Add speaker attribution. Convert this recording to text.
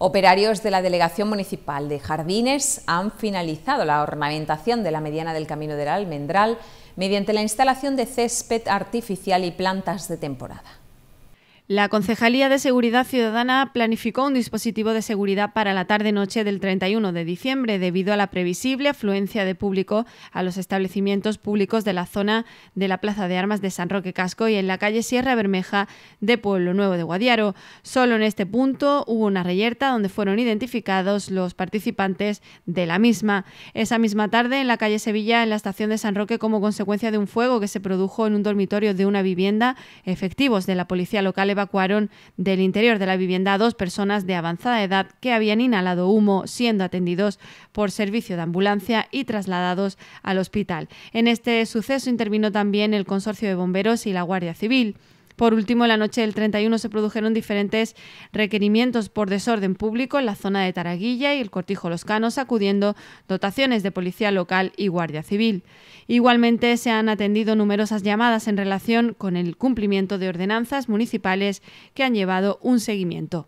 Speaker 1: Operarios de la Delegación Municipal de Jardines han finalizado la ornamentación de la mediana del Camino del Almendral mediante la instalación de césped artificial y plantas de temporada.
Speaker 2: La Concejalía de Seguridad Ciudadana planificó un dispositivo de seguridad para la tarde-noche del 31 de diciembre debido a la previsible afluencia de público a los establecimientos públicos de la zona de la Plaza de Armas de San Roque Casco y en la calle Sierra Bermeja de Pueblo Nuevo de Guadiaro. Solo en este punto hubo una reyerta donde fueron identificados los participantes de la misma. Esa misma tarde en la calle Sevilla, en la estación de San Roque, como consecuencia de un fuego que se produjo en un dormitorio de una vivienda, efectivos de la policía local evacuaron del interior de la vivienda dos personas de avanzada edad que habían inhalado humo siendo atendidos por servicio de ambulancia y trasladados al hospital. En este suceso intervino también el Consorcio de Bomberos y la Guardia Civil. Por último, en la noche del 31 se produjeron diferentes requerimientos por desorden público en la zona de Taraguilla y el Cortijo Los Canos, acudiendo dotaciones de policía local y guardia civil. Igualmente, se han atendido numerosas llamadas en relación con el cumplimiento de ordenanzas municipales que han llevado un seguimiento.